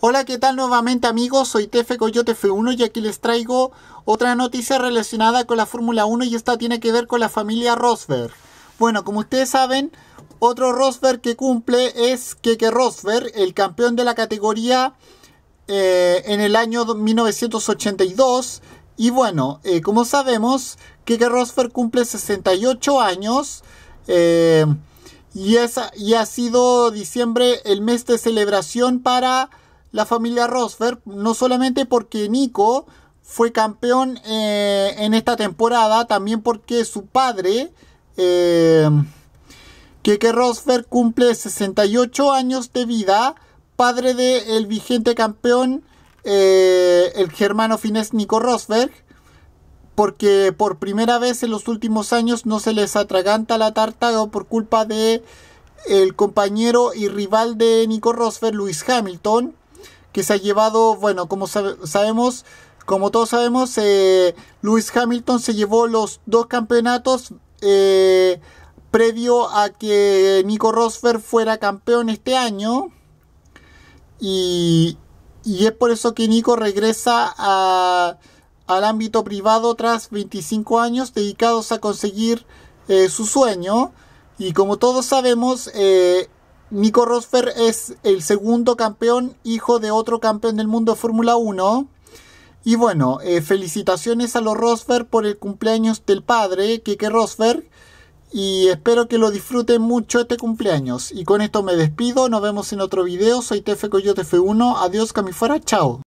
Hola, ¿qué tal nuevamente amigos? Soy Tefe Coyote F1 y aquí les traigo otra noticia relacionada con la Fórmula 1 y esta tiene que ver con la familia Rosberg. Bueno, como ustedes saben, otro Rosberg que cumple es Keke Rosberg, el campeón de la categoría eh, en el año 1982. Y bueno, eh, como sabemos, Keke Rosberg cumple 68 años. Eh, y, y ha sido diciembre el mes de celebración para la familia Rosberg, no solamente porque Nico fue campeón eh, en esta temporada, también porque su padre, Que eh, Rosberg, cumple 68 años de vida, padre del el vigente campeón, eh, el germano finés Nico Rosberg, porque por primera vez en los últimos años no se les atraganta la tarta por culpa de el compañero y rival de Nico Rosberg, Luis Hamilton, se ha llevado, bueno, como sabemos, como todos sabemos, eh, Lewis Hamilton se llevó los dos campeonatos eh, previo a que Nico Rosberg fuera campeón este año. Y, y es por eso que Nico regresa al ámbito privado tras 25 años dedicados a conseguir eh, su sueño. Y como todos sabemos, Nico Rosberg es el segundo campeón, hijo de otro campeón del mundo de Fórmula 1. Y bueno, eh, felicitaciones a los Rosberg por el cumpleaños del padre, Kike Rosberg. Y espero que lo disfruten mucho este cumpleaños. Y con esto me despido, nos vemos en otro video. Soy Tefe Coyote F1, adiós Camifuera, chao.